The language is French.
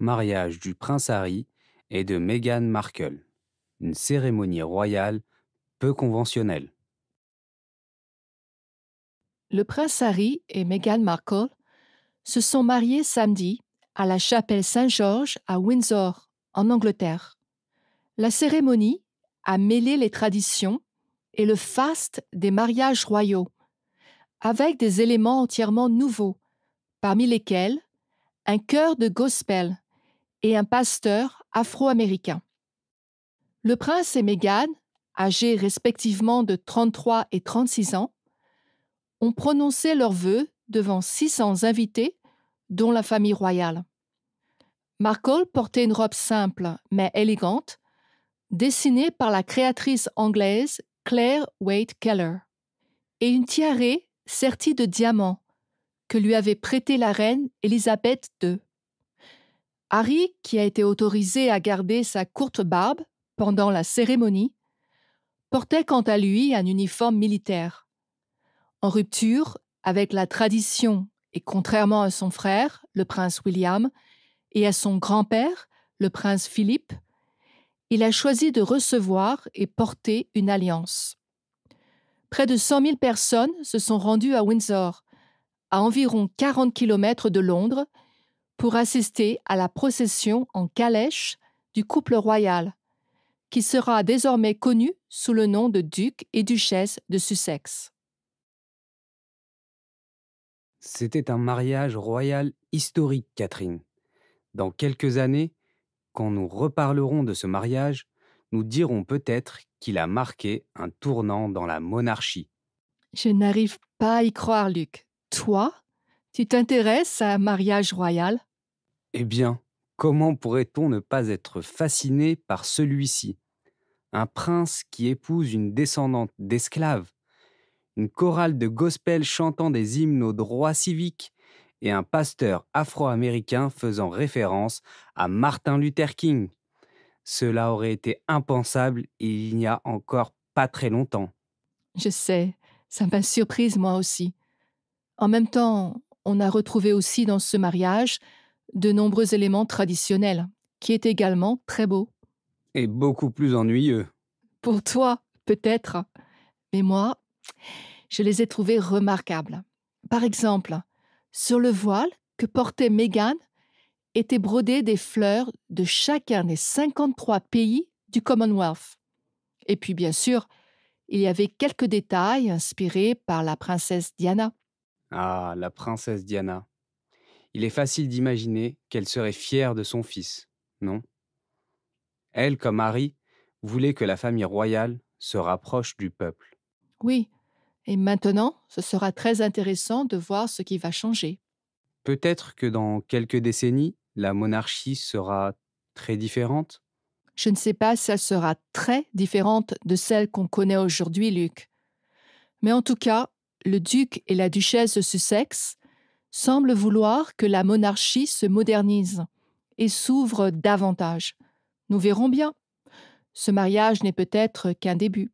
mariage du prince Harry et de Meghan Markle, une cérémonie royale peu conventionnelle. Le prince Harry et Meghan Markle se sont mariés samedi à la chapelle Saint-Georges à Windsor, en Angleterre. La cérémonie a mêlé les traditions et le faste des mariages royaux, avec des éléments entièrement nouveaux, parmi lesquels un chœur de gospel, et un pasteur afro-américain. Le prince et Meghan, âgés respectivement de 33 et 36 ans, ont prononcé leurs vœux devant 600 invités, dont la famille royale. Markle portait une robe simple mais élégante, dessinée par la créatrice anglaise Claire Waite Keller, et une tiare sertie de diamants que lui avait prêtée la reine Élisabeth II. Harry, qui a été autorisé à garder sa courte barbe pendant la cérémonie, portait quant à lui un uniforme militaire. En rupture avec la tradition et contrairement à son frère, le prince William, et à son grand-père, le prince Philippe, il a choisi de recevoir et porter une alliance. Près de 100 000 personnes se sont rendues à Windsor, à environ 40 kilomètres de Londres, pour assister à la procession en calèche du couple royal, qui sera désormais connu sous le nom de duc et duchesse de Sussex. C'était un mariage royal historique, Catherine. Dans quelques années, quand nous reparlerons de ce mariage, nous dirons peut-être qu'il a marqué un tournant dans la monarchie. Je n'arrive pas à y croire, Luc. Toi, tu t'intéresses à un mariage royal eh bien, comment pourrait-on ne pas être fasciné par celui-ci Un prince qui épouse une descendante d'esclaves, une chorale de gospel chantant des hymnes aux droits civiques et un pasteur afro-américain faisant référence à Martin Luther King. Cela aurait été impensable il n'y a encore pas très longtemps. Je sais, ça m'a surprise moi aussi. En même temps, on a retrouvé aussi dans ce mariage de nombreux éléments traditionnels, qui est également très beau. Et beaucoup plus ennuyeux. Pour toi, peut-être. Mais moi, je les ai trouvés remarquables. Par exemple, sur le voile que portait Meghan étaient brodées des fleurs de chacun des 53 pays du Commonwealth. Et puis, bien sûr, il y avait quelques détails inspirés par la princesse Diana. Ah, la princesse Diana il est facile d'imaginer qu'elle serait fière de son fils, non Elle, comme Harry, voulait que la famille royale se rapproche du peuple. Oui, et maintenant, ce sera très intéressant de voir ce qui va changer. Peut-être que dans quelques décennies, la monarchie sera très différente. Je ne sais pas si elle sera très différente de celle qu'on connaît aujourd'hui, Luc. Mais en tout cas, le duc et la duchesse de Sussex semble vouloir que la monarchie se modernise et s'ouvre davantage. Nous verrons bien. Ce mariage n'est peut-être qu'un début.